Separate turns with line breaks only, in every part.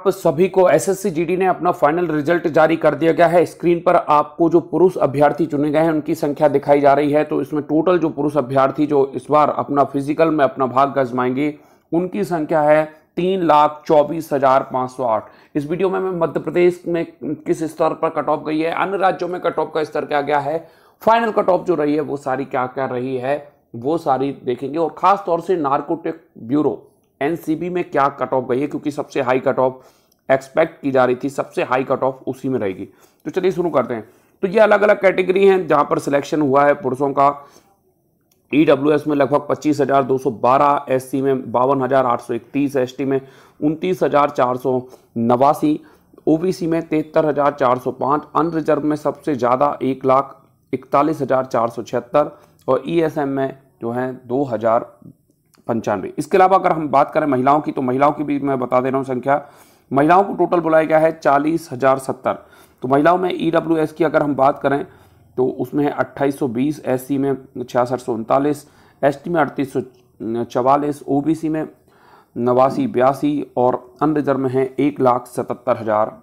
आप सभी को एसएससी जीडी ने अपना फाइनल रिजल्ट जारी कर दिया गया है स्क्रीन पर आपको जो पुरुष अभ्यर्थी चुने गए हैं उनकी संख्या दिखाई जा रही है तो इसमें टोटल जो पुरुष अभ्यर्थी जो इस बार अपना फिजिकल में अपना भाग गजमाएंगे उनकी संख्या है तीन लाख चौबीस हजार पाँच सौ आठ इस वीडियो में मैं मध्य प्रदेश में किस स्तर पर कट ऑफ गई है अन्य राज्यों में कट ऑफ का स्तर क्या गया है फाइनल कट ऑफ जो रही है वो सारी क्या क्या रही है वो सारी देखेंगे और खासतौर से नार्कोटिक ब्यूरो एनसीबी में क्या कट ऑफ गई है क्योंकि सबसे हाई कट ऑफ एक्सपेक्ट की जा रही थी सबसे हाई कट ऑफ उसी में रहेगी तो चलिए शुरू करते हैं तो ये अलग अलग कैटेगरी हैं जहाँ पर सिलेक्शन हुआ है पुरुषों का ई डब्ल्यू एस में लगभग पच्चीस हज़ार दो सौ बारह एस सी में बावन हज़ार आठ सौ इकतीस एस टी में उनतीस हज़ार चार सौ नवासी ओ बी सी में तिहत्तर हज़ार चार सौ पाँच अनरिजर्व में सबसे ज़्यादा एक लाख इकतालीस हज़ार चार सौ छिहत्तर और ई एस एम में जो है दो हज़ार पंचानवे इसके अलावा अगर हम बात करें महिलाओं की तो महिलाओं की भी मैं बता दे रहा हूँ संख्या महिलाओं को टोटल बुलाया गया है चालीस हज़ार सत्तर तो महिलाओं में ई डब्ल्यू एस की अगर हम बात करें तो उसमें है अट्ठाईस सौ बीस एस सी में छियासठ सौ उनतालीस एस टी में अड़तीस सौ चवालीस ओ बी सी में नवासी बयासी और अनरिजर्व में है एक लाख सतहत्तर हज़ार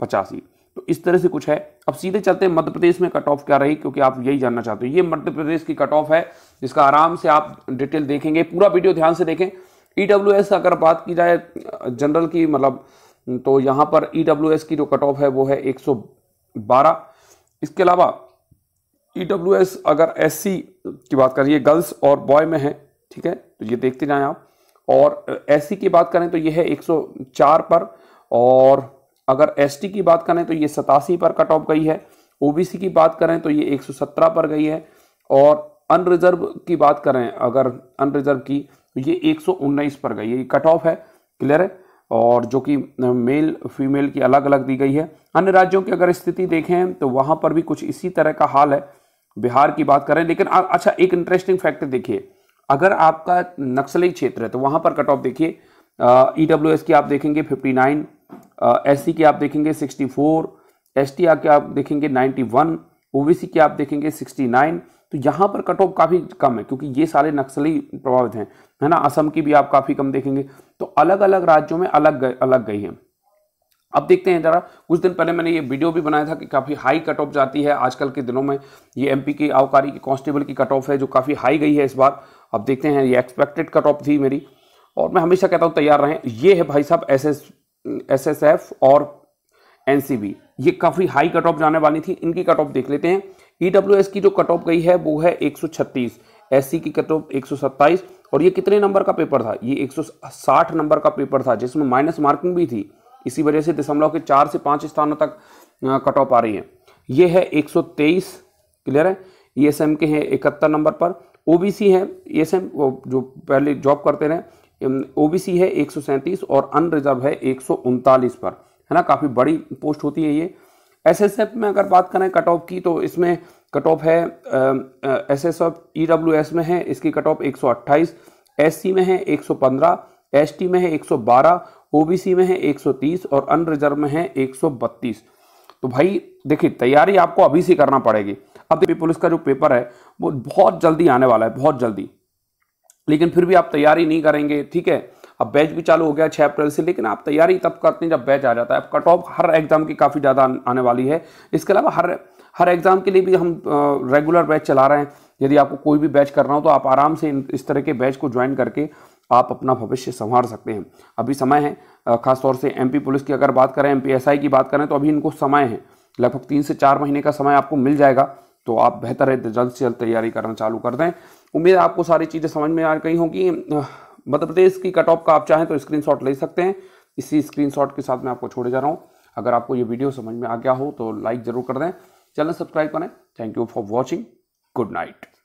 पचासी तो इस तरह से कुछ है अब सीधे चलते हैं मध्य प्रदेश में कट ऑफ क्या रही क्योंकि आप यही जानना चाहते हो ये मध्य प्रदेश की कट ऑफ है जिसका आराम से आप डिटेल देखेंगे पूरा वीडियो ध्यान से देखें ई e अगर बात की जाए जनरल की मतलब तो यहाँ पर ई e की जो कट ऑफ है वो है एक इसके अलावा ई e अगर एस की बात करिए गर्ल्स और बॉय में है ठीक है तो ये देखते जाए आप और एस की बात करें तो ये है 104 पर और अगर एसटी की बात करें तो ये सतासी पर कट ऑफ गई है ओबीसी की बात करें तो ये 117 पर गई है और अनरिजर्व की बात करें अगर अनरिजर्व की तो ये 119 पर गई है ये कट ऑफ है क्लियर है और जो कि मेल फीमेल की अलग अलग दी गई है अन्य राज्यों की अगर स्थिति देखें तो वहाँ पर भी कुछ इसी तरह का हाल है बिहार की बात करें लेकिन आ, अच्छा एक इंटरेस्टिंग फैक्ट देखिए अगर आपका नक्सली क्षेत्र है तो वहाँ पर कट ऑफ देखिए ई e की आप देखेंगे फिफ्टी नाइन एस सी के आप देखेंगे 64 एस टी आके आप देखेंगे 91 ओबीसी के आप देखेंगे 69 तो यहाँ पर कट ऑफ काफ़ी कम है क्योंकि ये सारे नक्सली प्रभावित हैं है ना असम की भी आप काफ़ी कम देखेंगे तो अलग अलग राज्यों में अलग गए, अलग गई है अब देखते हैं जरा कुछ दिन पहले मैंने ये वीडियो भी बनाया था कि काफ़ी हाई कट ऑफ जाती है आजकल के दिनों में ये एमपी की आबकारी की कांस्टेबल की कट ऑफ है जो काफ़ी हाई गई है इस बार अब देखते हैं ये एक्सपेक्टेड कट ऑफ थी मेरी और मैं हमेशा कहता हूँ तैयार रहें ये है भाई साहब एस एस एसएसएफ और एनसीबी ये काफ़ी हाई कट ऑफ जाने वाली थी इनकी कट ऑफ देख लेते हैं ईडब्ल्यूएस e की जो कट ऑफ गई है वो है 136 एससी की कट ऑफ 127 और ये कितने नंबर का पेपर था ये 160 नंबर का पेपर था जिसमें माइनस मार्किंग भी थी इसी वजह से दशमलव के चार से पाँच स्थानों तक कट ऑफ आ रही है ये है तेईस क्लियर है ई e के हैं इकहत्तर नंबर पर ओबीसी हैं ई e एस जो पहले जॉब करते रहे ओबीसी है एक और अनरिजर्व है एक पर है ना काफ़ी बड़ी पोस्ट होती है ये एसएसएफ में अगर बात करें कट ऑफ की तो इसमें कट ऑफ है S S F E W S में है इसकी कट ऑफ एक सौ एस सी में है 115 एसटी में है 112 ओबीसी में है 130 और अनरिजर्व में है 132 तो भाई देखिए तैयारी आपको अभी से करना पड़ेगी अब पुलिस का जो पेपर है वो बहुत जल्दी आने वाला है बहुत जल्दी लेकिन फिर भी आप तैयारी नहीं करेंगे ठीक है अब बैच भी चालू हो गया छः अप्रैल से लेकिन आप तैयारी तब करते हैं जब बैच आ जाता है अब कट ऑफ हर एग्ज़ाम की काफ़ी ज़्यादा आने वाली है इसके अलावा हर हर एग्ज़ाम के लिए भी हम रेगुलर बैच चला रहे हैं यदि आपको कोई भी बैच करना हो तो आप आराम से इस तरह के बैच को ज्वाइन करके आप अपना भविष्य संवार सकते हैं अभी समय है खासतौर से एमपी पुलिस की अगर बात करें एम की बात करें तो अभी इनको समय है लगभग तीन से चार महीने का समय आपको मिल जाएगा तो आप बेहतर है जल्द से जल्द तैयारी करना चालू कर दें उम्मीद आपको सारी चीज़ें समझ में आ गई होंगी मध्य प्रदेश की कट ऑफ का आप चाहें तो स्क्रीनशॉट ले सकते हैं इसी स्क्रीनशॉट के साथ मैं आपको छोड़े जा रहा हूँ अगर आपको ये वीडियो समझ में आ गया हो तो लाइक ज़रूर कर दें चैनल सब्सक्राइब करें thank you for watching good night